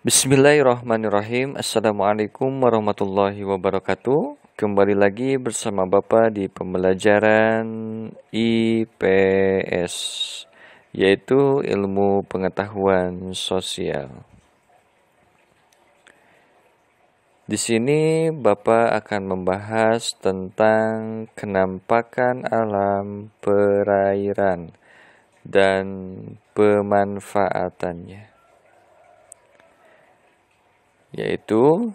Bismillahirrahmanirrahim. Assalamualaikum warahmatullahi wabarakatuh. Kembali lagi bersama Bapak di pembelajaran IPS, yaitu Ilmu Pengetahuan Sosial. Di sini Bapak akan membahas tentang kenampakan alam perairan dan pemanfaatannya yaitu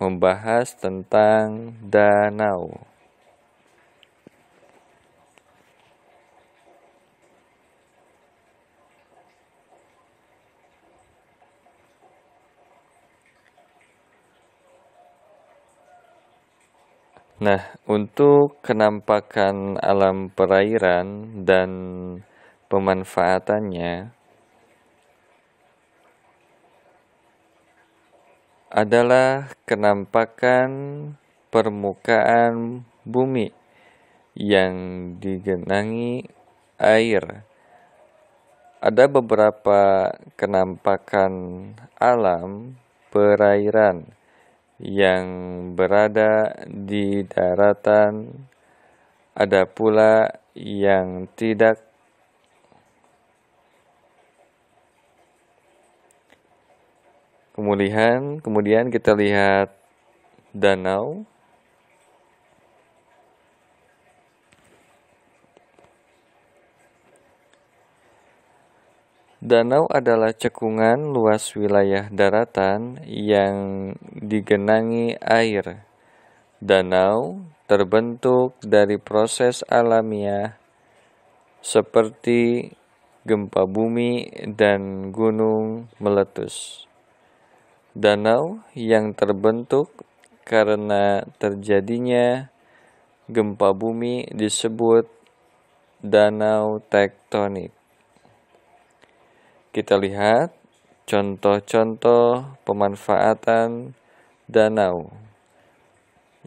membahas tentang danau. Nah, untuk kenampakan alam perairan dan pemanfaatannya, adalah kenampakan permukaan bumi yang digenangi air. Ada beberapa kenampakan alam perairan yang berada di daratan, ada pula yang tidak Kemudian, kemudian kita lihat danau. Danau adalah cekungan luas wilayah daratan yang digenangi air. Danau terbentuk dari proses alamiah seperti gempa bumi dan gunung meletus danau yang terbentuk karena terjadinya gempa bumi disebut danau tektonik. Kita lihat contoh-contoh pemanfaatan danau.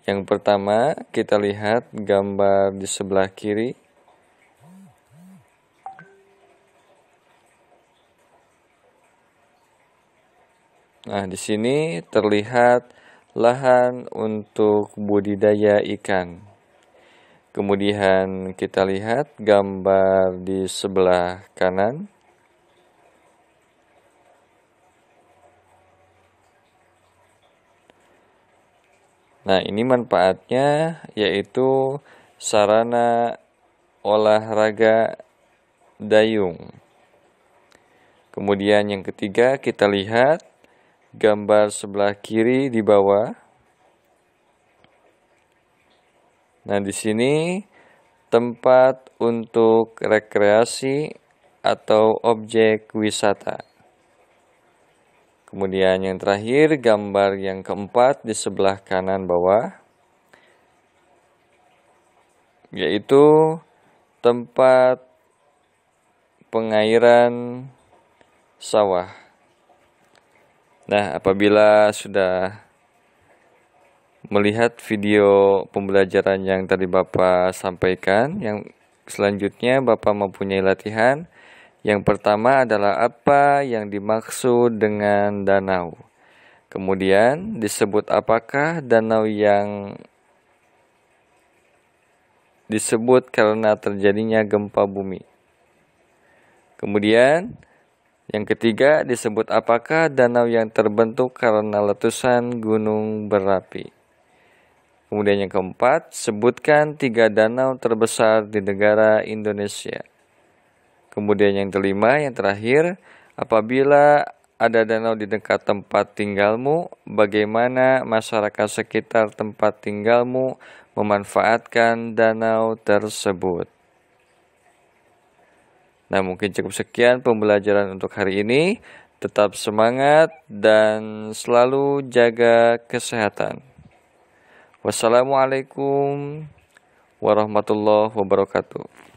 Yang pertama, kita lihat gambar di sebelah kiri Nah, di sini terlihat lahan untuk budidaya ikan. Kemudian kita lihat gambar di sebelah kanan. Nah, ini manfaatnya yaitu sarana olahraga dayung. Kemudian yang ketiga kita lihat gambar sebelah kiri di bawah. Nah, di sini tempat untuk rekreasi atau objek wisata. Kemudian yang terakhir gambar yang keempat di sebelah kanan bawah yaitu tempat pengairan sawah. Nah, apabila sudah melihat video pembelajaran yang tadi Bapak sampaikan, yang selanjutnya Bapak mempunyai latihan. Yang pertama adalah apa yang dimaksud dengan danau. Kemudian disebut apakah danau yang disebut karena terjadinya gempa bumi. Kemudian yang ketiga disebut apakah danau yang terbentuk karena letusan gunung berapi. Kemudian yang keempat, sebutkan tiga danau terbesar di negara Indonesia. Kemudian yang kelima, yang terakhir, apabila ada danau di dekat tempat tinggalmu, bagaimana masyarakat sekitar tempat tinggalmu memanfaatkan danau tersebut? Nah, mungkin cukup sekian pembelajaran untuk hari ini. Tetap semangat dan selalu jaga kesehatan. Wassalamualaikum warahmatullahi wabarakatuh.